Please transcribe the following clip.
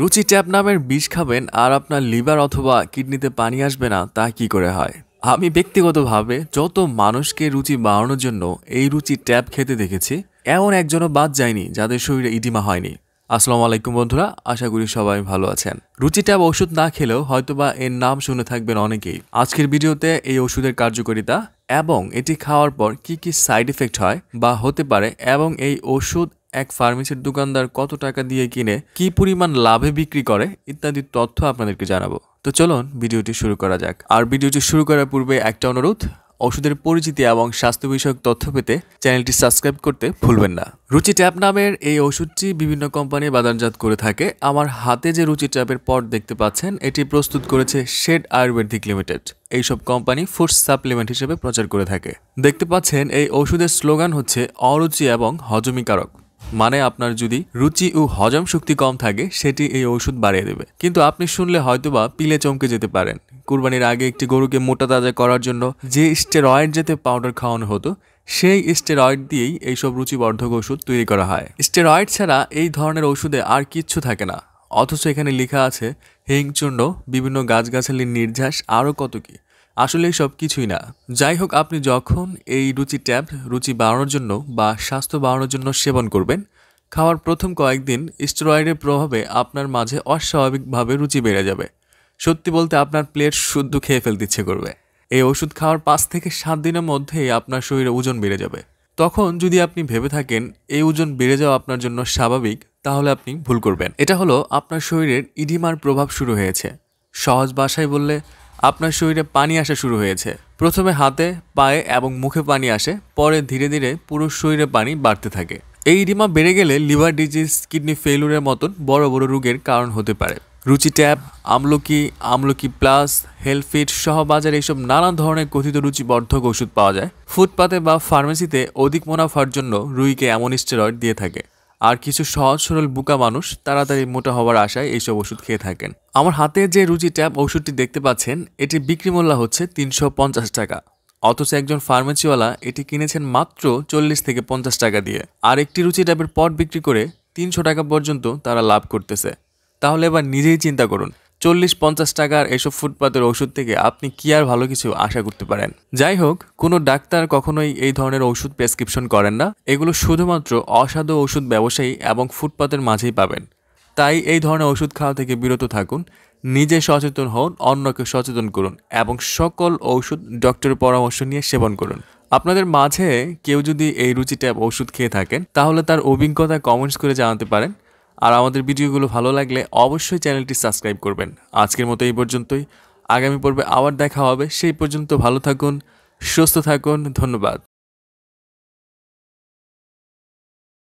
রুচি ট্যাপ নামের বিষ খাবেন আর আপনার লিভার অথবা কিডনিতে পানি আসবে না তা কি করে হয় আমি ব্যক্তিগতভাবে যত মানুষকে রুচি বাড়ানোর জন্য এই রুচি ট্যাপ খেতে দেখেছি এমন একজনও বাদ যায়নি যাদের শরীরে ইডিমা হয়নি আসসালামু আলাইকুম বন্ধুরা আশা করি সবাই ভালো আছেন রুচি ট্যাব ওষুধ না খেলেও হয়তোবা এর নাম শুনে থাকবেন অনেকেই আজকের ভিডিওতে এই ওষুধের কার্যকারিতা এবং এটি খাওয়ার পর কি কি সাইড এফেক্ট হয় বা হতে পারে এবং এই ওষুধ এক ফার্মেসির দোকানদার কত টাকা দিয়ে কিনে কি পরিমাণ লাভে বিক্রি করে ইত্যাদি তথ্য আপনাদেরকে জানাবো তো চলুন ভিডিওটি শুরু করা যাক আর ভিডিওটি শুরু করার পূর্বে একটা অনুরোধ ওষুধের পরিচিতি এবং স্বাস্থ্য বিষয়ক তথ্য পেতে চ্যানেলটি সাবস্ক্রাইব করতে ভুলবেন না রুচি ট্যাপ নামের এই ওষুধটি বিভিন্ন কোম্পানি বাজারজাত করে থাকে আমার হাতে যে রুচি ট্যাপের পট দেখতে পাচ্ছেন এটি প্রস্তুত করেছে শেড আয়ুর্বেদিক লিমিটেড এইসব কোম্পানি ফুড সাপ্লিমেন্ট হিসেবে প্রচার করে থাকে দেখতে পাচ্ছেন এই ওষুধের স্লোগান হচ্ছে অরুচি এবং হজমিকারক মানে আপনার যদি রুচি ও হজম শক্তি কম থাকে সেটি এই ওষুধ বাড়িয়ে দেবে কিন্তু আপনি শুনলে হয়তোবা পিলে চমকে যেতে পারেন কুরবানির আগে একটি গরুকে মোটা তাজা করার জন্য যে স্টেরয়েড জাতীয় পাউডার খাওয়ানো হতো সেই স্টেরয়েড দিয়েই এইসব রুচিবর্ধক ওষুধ তৈরি করা হয় স্টেরয়েড ছাড়া এই ধরনের ওষুধে আর কিচ্ছু থাকে না অথচ এখানে লেখা আছে হিংচুণ্ড বিভিন্ন গাছগাছালির নির্যাস আরও কত কী আসলে সব কিছুই না যাই হোক আপনি যখন এই রুচি ট্যাব রুচি বাড়ানোর জন্য বা স্বাস্থ্য বাড়ানোর জন্য সেবন করবেন খাওয়ার প্রথম কয়েকদিন স্টেরয়েডের প্রভাবে আপনার মাঝে অস্বাভাবিকভাবে রুচি বেড়ে যাবে সত্যি বলতে আপনার প্লেট শুদ্ধ খেয়ে ফেলতে ইচ্ছে করবে এই ওষুধ খাওয়ার পাঁচ থেকে সাত দিনের মধ্যেই আপনার শরীরে ওজন বেড়ে যাবে তখন যদি আপনি ভেবে থাকেন এই ওজন বেড়ে যাওয়া আপনার জন্য স্বাভাবিক তাহলে আপনি ভুল করবেন এটা হলো আপনার শরীরের ইডিমার প্রভাব শুরু হয়েছে সহজ ভাষায় বললে আপনার শরীরে পানি আসা শুরু হয়েছে প্রথমে হাতে পায়ে এবং মুখে পানি আসে পরে ধীরে ধীরে পুরো শরীরে পানি বাড়তে থাকে এই ইডিমা বেড়ে গেলে লিভার ডিজিজ কিডনি ফেলুরের মতন বড় বড় রোগের কারণ হতে পারে রুচি ট্যাব আমলকি আমলকি প্লাস হেলফিট সহ বাজারে এইসব নানান ধরনের কথিত রুচিবর্ধক ওষুধ পাওয়া যায় ফুটপাতে বা ফার্মেসিতে অধিক মুনাফার জন্য রুইকে অ্যামোনিস্টেরয়েড দিয়ে থাকে আর কিছু সহজ সরল বুকা মানুষ তাড়াতাড়ি মোটা হওয়ার আশায় এইসব ওষুধ খেয়ে থাকেন আমার হাতে যে রুচি ট্যাব ওষুধটি দেখতে পাচ্ছেন এটি বিক্রি মূল্য হচ্ছে তিনশো টাকা অথচ একজন ফার্মেসিওয়ালা এটি কিনেছেন মাত্র চল্লিশ থেকে পঞ্চাশ টাকা দিয়ে আর একটি রুচি ট্যাবের পট বিক্রি করে তিনশো টাকা পর্যন্ত তারা লাভ করতেছে তাহলে এবার নিজেই চিন্তা করুন চল্লিশ পঞ্চাশ টাকার এসব ফুটপাতের ওষুধ থেকে আপনি কি আর ভালো কিছু আশা করতে পারেন যাই হোক কোনো ডাক্তার কখনোই এই ধরনের ওষুধ প্রেসক্রিপশন করেন না এগুলো শুধুমাত্র অসাধু ওষুধ ব্যবসায়ী এবং ফুটপাতের মাঝেই পাবেন তাই এই ধরনের ওষুধ খাওয়া থেকে বিরত থাকুন নিজে সচেতন হন অন্যকে সচেতন করুন এবং সকল ঔষধ ডক্টরের পরামর্শ নিয়ে সেবন করুন আপনাদের মাঝে কেউ যদি এই রুচি ওষুধ খেয়ে থাকেন তাহলে তার অভিজ্ঞতা কমেন্টস করে জানাতে পারেন আর আমাদের ভিডিওগুলো ভালো লাগলে অবশ্যই চ্যানেলটি সাবস্ক্রাইব করবেন আজকের মতো এই পর্যন্তই আগামী পর্বে আবার দেখা হবে সেই পর্যন্ত ভালো থাকুন সুস্থ থাকুন ধন্যবাদ